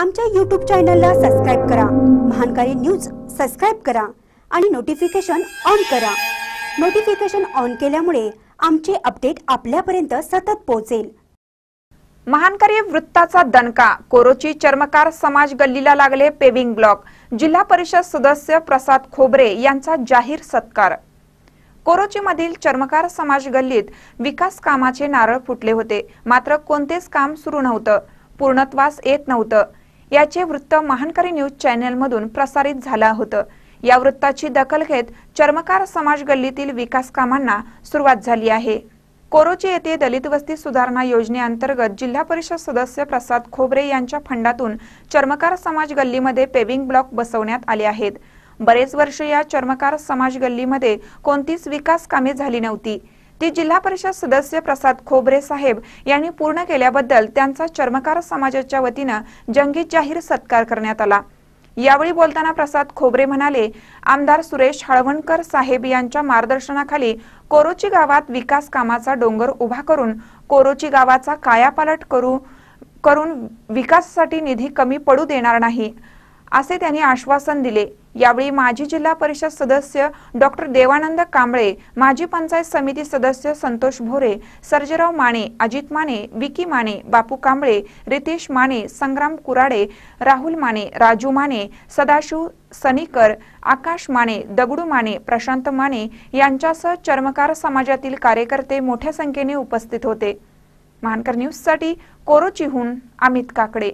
आमच्या यूट्यूब चॅनलला सबस्क्राईब करा महानकारी न्यूज सबस्क्राईब करा आणि नोटिफिकेशन ऑन करा नोटिफिकेशन ऑन केल्यामुळे आमचे अपडेट आपल्यापर्यंत सतत पोहोचेल महानकारी वृत्ताचा दणका कोरोची चर्मकार समाज गल्लीला लागले पेविंग ब्लॉक जिल्हा परिषद सदस्य प्रसाद खोबरे यांचा जाहीर सत्कार कोरोचीमधील चर्मकार समाज गल्लीत विकास कामाचे नारळ फुटले होते मात्र कोणतेच काम सुरू नव्हतं पूर्णत्वास येत नव्हतं याचे वृत्त महानकरी न्यूज मधून प्रसारित झालं होतं या वृत्ताची दखल घेत चर्मकार समाज गल्लीतील विकास कामांना सुरुवात झाली आहे कोरोची येथे दलित वस्ती सुधारणा योजनेअंतर्गत जिल्हा परिषद सदस्य प्रसाद खोबरे यांच्या फंडातून चर्मकार समाज गल्लीमध्ये पेविंग ब्लॉक बसवण्यात आले आहेत बरेच वर्ष या चर्मकार समाज गल्लीमध्ये कोणतीच विकास कामे झाली नव्हती ती जिल्हा परिषद सदस्य प्रसाद खोबरे साहेब यांनी पूर्ण केल्याबद्दल त्यांचा चर्मकार समाजाच्या वतीनं जंगी जाहीर सत्कार करण्यात आला यावेळी बोलताना प्रसाद खोबरे म्हणाले आमदार सुरेश हळवणकर साहेब यांच्या मार्गदर्शनाखाली कोरोची गावात विकास कामाचा डोंगर उभा करून कोरोची गावाचा कायापालट करू करून विकासासाठी निधी कमी पडू देणार नाही असे त्यांनी आश्वासन दिले यावेळी माजी जिल्हा परिषद सदस्य डॉक्टर देवानंद कांबळे माजी पंचायत समिती सदस्य संतोष भोरे सर्जराव माने अजित माने विकी माने बापू कांबळे रितेश माने संग्राम कुराडे राहुल माने राजू माने सदाशिव सनीकर आकाश माने दगडू माने प्रशांत माने यांच्यासह चर्मकार समाजातील कार्यकर्ते मोठ्या संख्येने उपस्थित होते महानकर न्यूजसाठी कोरोचीहून अमित काकडे